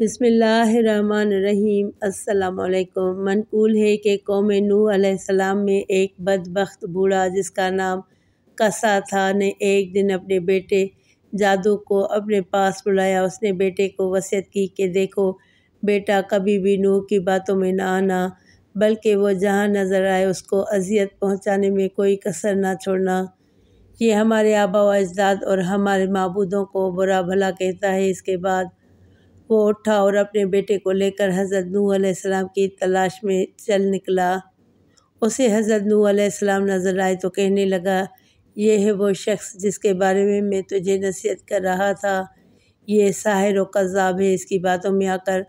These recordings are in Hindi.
बसमीम मनकूल है कि कौम नूसम में एक बदबख्त बूढ़ा जिसका नाम कसा था ने एक दिन अपने बेटे जादू को अपने पास बुलाया उसने बेटे को वसीयत की कि देखो बेटा कभी भी नूह की बातों में ना आना बल्कि वो जहाँ नज़र आए उसको अजियत पहुँचाने में कोई कसर ना छोड़ना ये हमारे आबा व अजदाद और हमारे मबूदों को बुरा भला कहता है इसके बाद वो उठा और अपने बेटे को लेकर हज़रत नूसम की तलाश में चल निकला उसे हज़रत नूसम नज़र आए तो कहने लगा ये है वो शख्स जिसके बारे में मैं तुझे नसीहत कर रहा था ये साहिर व कज़ाब है इसकी बातों में आकर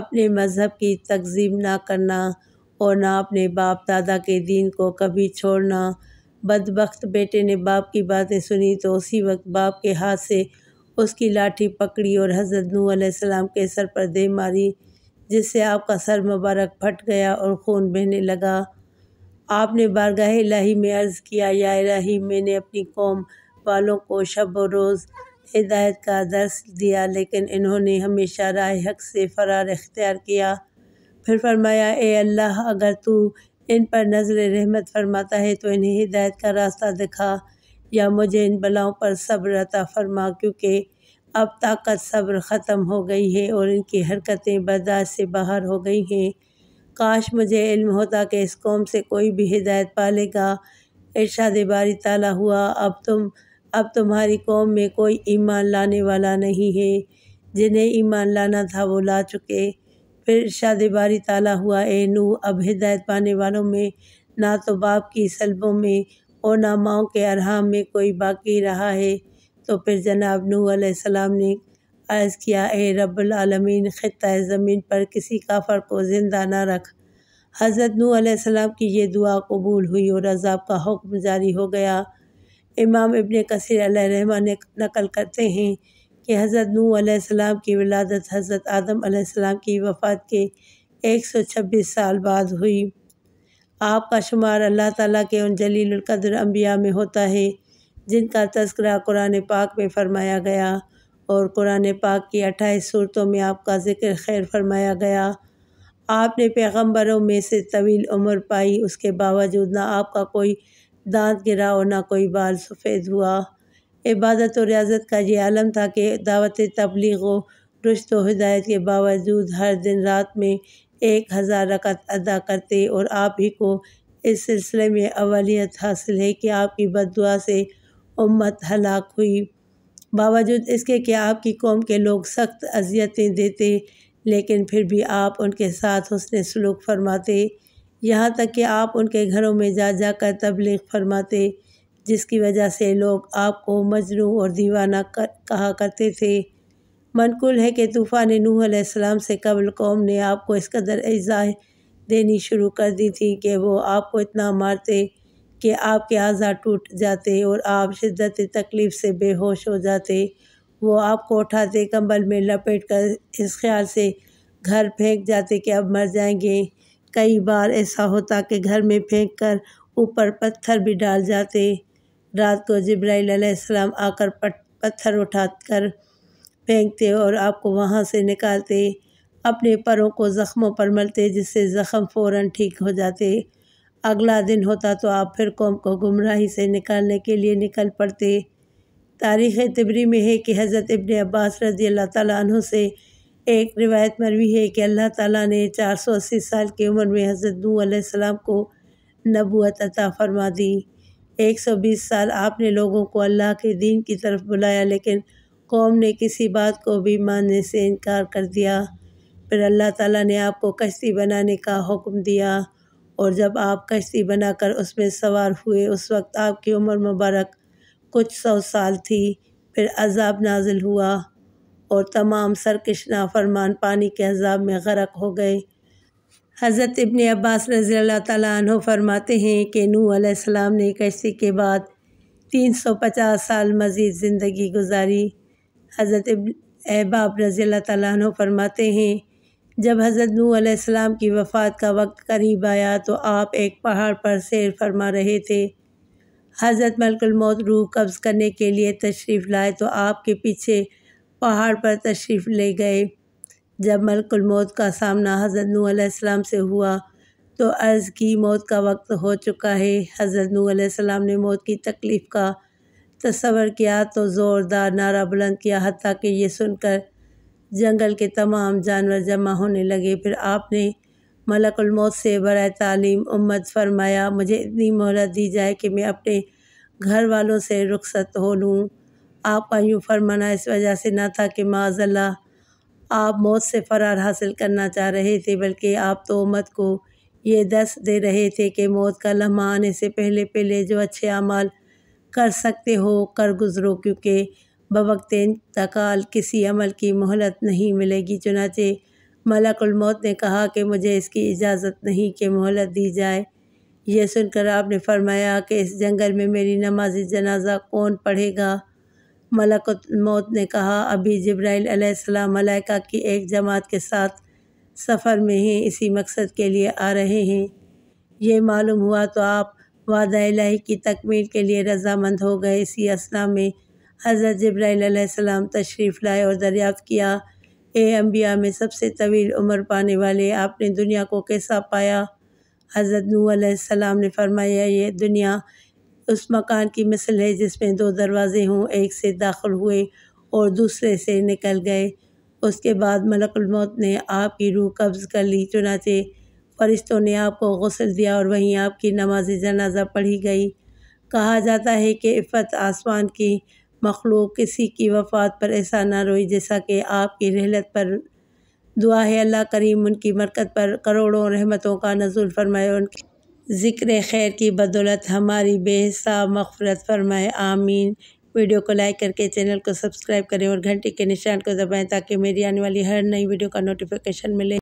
अपने मज़हब की तकजीब ना करना और ना अपने बाप दादा के दीन को कभी छोड़ना बदबख्त बेटे ने बाप की बातें सुनी तो उसी वक्त बाप के हाथ से उसकी लाठी पकड़ी और हज़रत आसम के सर पर दे मारी जिससे आपका सर मुबारक फट गया और खून बहने लगा आपने बारगाह इलाही में अर्ज़ किया या इलाही मैंने अपनी कौम वालों को शब व रोज़ हिदायत का दर्श दिया लेकिन इन्होंने हमेशा राह हक से फ़रार अख्तियार किया फिर फरमाया ए अल्लाह अगर तू इन पर नज़र रहमत फरमाता है तो इन्हें हिदायत का रास्ता दिखा या मुझे इन बलाओं पर सब्रता फरमा क्योंकि अब ताकत सब्र ख़त्म हो गई है और इनकी हरकतें बर्दाश्त से बाहर हो गई हैं काश मुझे इल्म होता कि इस कौम से कोई भी हिदायत पालेगा इर्शाद बारी ताला हुआ अब तुम अब तुम्हारी कौम में कोई ईमान लाने वाला नहीं है जिन्हें ईमान लाना था वो ला चुके फिर इर्शाद बारी ताला हुआ ए नू अब हिदायत पाने वालों में ना तो बाप की सलबों में और ना माओ के अरहाम में कोई बाकी रहा है तो फिर जनाब नूसम सलाम ने अर्ज़ किया ए रबालमीन आलमीन ज़मीन पर किसी काफ़र को ज़िंदा न रख हज़रत नू सलाम की ये दुआ कबूल हुई और अजाब का हुक्म जारी हो गया इमाम इबन कसर रहमा ने नकल करते हैं कि हज़रत नूसम सलाम की विलादत हज़रत आदम सलाम की वफ़ात के एक सौ छब्बीस साल बाद हुई आपका शुमार अल्लाह ताला के उन जलीलकद्र अम्बिया में होता है जिनका तस्करा कुरान पाक में फ़रमाया गया और कुरान पाक की अट्ठाईस सूरतों में आपका ज़िक्र खैर फरमाया गया आपने पैगंबरों में से तवील उम्र पाई उसके बावजूद ना आपका कोई दांत गिरा और ना कोई बाल सफ़ेद हुआ इबादत और रियाजत का ये आलम था कि दावत तबलीग व रुश्त व हिदायत के बावजूद हर दिन रात में एक हज़ार रकत अदा करते और आप ही को इस सिलसिले में अवलियत हासिल है कि आपकी बदुआ से उम्मत हलाक हुई बावजूद इसके कि आपकी कौम के लोग सख्त अजियतें देते लेकिन फिर भी आप उनके साथ हसन सलूक फरमाते यहाँ तक कि आप उनके घरों में जा जाकर तबलीग फरमाते जिसकी वजह से लोग आपको मजनू और दीवाना कर, कहा करते थे मनकुल है कि तूफ़ान नूह से कबल कौम ने आपको इस कदर इज़ाह देनी शुरू कर दी थी कि वो आपको इतना मारते कि आपके आज़ा टूट जाते और आप शिद्दत तकलीफ़ से बेहोश हो जाते वो आपको उठाते कंबल में लपेट कर इस ख्याल से घर फेंक जाते कि अब मर जाएंगे कई बार ऐसा होता कि घर में फेंक कर ऊपर पत्थर भी डाल जाते रात को जब्राईसम आकर पत्थर उठा कर फेंकते और आपको वहाँ से निकालते अपने परों को ज़ख्मों पर मलते जिससे ज़ख़म फ़ौर ठीक हो जाते अगला दिन होता तो आप फिर कौम को गुमराही से निकालने के लिए निकल पड़ते तारीख़ तबरी में है कि हज़रत इबन अब्बास रजी अल्लाह तु से एक रिवायत मरवी है कि अल्लाह ताला ने 480 साल की उम्र में हज़रत नूसम को नबूत अता फरमा दी 120 साल आपने लोगों को अल्लाह के दीन की तरफ बुलाया लेकिन कौम ने किसी बात को भी मानने से इनकार कर दिया फिर अल्लाह ताला ने आपको कश्ती बनाने का हुक्म दिया और जब आप कश्ती बनाकर उसमें सवार हुए उस वक्त आपकी उम्र मुबारक कुछ सौ साल थी फिर अजाब नाजिल हुआ और तमाम सरकशना फरमान पानी के अजाब में गरक हो गए हज़रत इबन अब्बास रज़ी अल्लाह तु फरमाते हैं कि नू आसम ने कश्ती के बाद तीन सौ पचास साल मज़ीद ज़िंदगी गुजारी हज़रत अहबाब रज़ी अल्लाह तु फरमाते हैं जब हज़रत नूसम की वफ़ात का वक्त करीब आया तो आप एक पहाड़ पर सैर फरमा रहे थे हज़रत मलकुलमौत रूह कब्ज़ करने के लिए तशरीफ़ लाए तो आपके पीछे पहाड़ पर तशरीफ़ ले गए जब मलकुलमौत का सामना हज़रत नूसम से हुआ तो अर्ज़ की मौत का वक्त हो चुका है हज़रत नूसम ने मौत की तकलीफ़ का तस्वर किया तो ज़ोरदार नारा बुलंद किया हती कि ये सुनकर जंगल के तमाम जानवर जमा होने लगे फिर आपने मलकुलमौत से बर तालीम उम्मत फरमाया मुझे इतनी मोहलत दी जाए कि मैं अपने घर वालों से रुखसत हो लूँ आपका यूँ फरमाना इस वजह से ना था कि माजल्ला आप मौत से फ़रार हासिल करना चाह रहे थे बल्कि आप तो उम्मत को ये दस दे रहे थे कि मौत का लम्हा आने से पहले पहले जो अच्छे अमाल कर सकते हो कर गुज़रो क्योंकि बवक्ते इंतकाल किसी अमल की मोहलत नहीं मिलेगी चुनाचे मलकुलमौत ने कहा कि मुझे इसकी इजाज़त नहीं कि मोहलत दी जाए यह सुनकर आपने फरमाया कि इस जंगल में मेरी नमाज जनाजा कौन पढ़ेगा मलकुलमौत ने कहा अभी जब्राईसम मलाइका की एक जमात के साथ सफ़र में हैं इसी मकसद के लिए आ रहे हैं ये मालूम हुआ तो आप वादा इलाही की तकमील के लिए रजामंद हो गए इसी असना में हज़रत जब्राईसम तशरीफ़ लाए और दरियाफ़्त किया ए अम्बिया में सबसे तवील उम्र पाने वाले आपने दुनिया को कैसा पाया हज़रत नूसम ने फरमाया ये दुनिया उस मकान की मिसल है जिसमें दो दरवाज़े हों एक से दाखिल हुए और दूसरे से निकल गए उसके बाद मलकुलमौत ने आपकी रूह कब्ज़ कर ली चुनाचे फरिश्तों ने आपको गसल दिया और वहीं आपकी नमाज जनाजा पढ़ी गई कहा जाता है कि इफ़त आसमान की मखलूक किसी की वफ़ात पर ऐसा ना रोई जैसा कि आपकी रहलत पर दुआ है अल्लाह करीम उनकी मरकत पर करोड़ों रहमतों का नजूल फरमाए उनकी ज़िक्र खैर की बदौलत हमारी बेहसा मफफरत फरमाए आमीन वीडियो को लाइक करके चैनल को सब्सक्राइब करें और घंटी के निशान को दबाएं ताकि मेरी आने वाली हर नई वीडियो का नोटिफिकेशन मिले